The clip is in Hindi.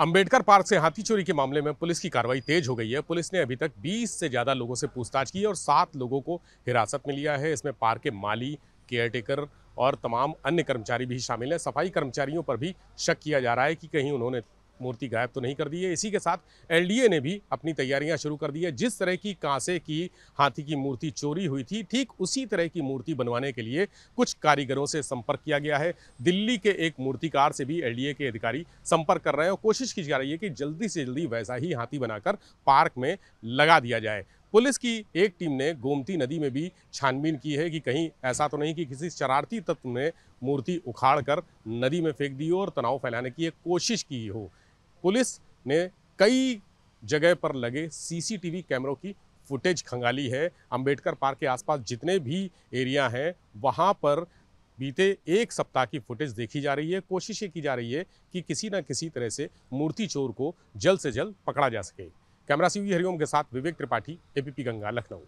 अंबेडकर पार्क से हाथी चोरी के मामले में पुलिस की कार्रवाई तेज हो गई है पुलिस ने अभी तक 20 से ज़्यादा लोगों से पूछताछ की और सात लोगों को हिरासत में लिया है इसमें पार्क के माली केयरटेकर और तमाम अन्य कर्मचारी भी शामिल हैं सफाई कर्मचारियों पर भी शक किया जा रहा है कि कहीं उन्होंने मूर्ति गायब तो नहीं कर दी है इसी के साथ एलडीए ने भी अपनी तैयारियां शुरू कर दी है जिस तरह की कांसे की हाथी की मूर्ति चोरी हुई थी ठीक उसी तरह की मूर्ति बनवाने के लिए कुछ कारीगरों से संपर्क किया गया है दिल्ली के एक मूर्तिकार से भी एलडीए के अधिकारी संपर्क कर रहे हैं और कोशिश की जा रही है कि जल्दी से जल्दी वैसा ही हाथी बनाकर पार्क में लगा दिया जाए पुलिस की एक टीम ने गोमती नदी में भी छानबीन की है कि कहीं ऐसा तो नहीं कि किसी शरारती तत्व ने मूर्ति कर नदी में फेंक दी हो और तनाव फैलाने की एक कोशिश की हो पुलिस ने कई जगह पर लगे सीसीटीवी कैमरों की फुटेज खंगाली है अंबेडकर पार्क के आसपास जितने भी एरिया हैं वहाँ पर बीते एक सप्ताह की फुटेज देखी जा रही है कोशिशें की जा रही है कि किसी न किसी तरह से मूर्ति चोर को जल्द से जल्द पकड़ा जा सके कैमरा सीवी हरिओम के साथ विवेक त्रिपाठी एपीपी गंगा लखनऊ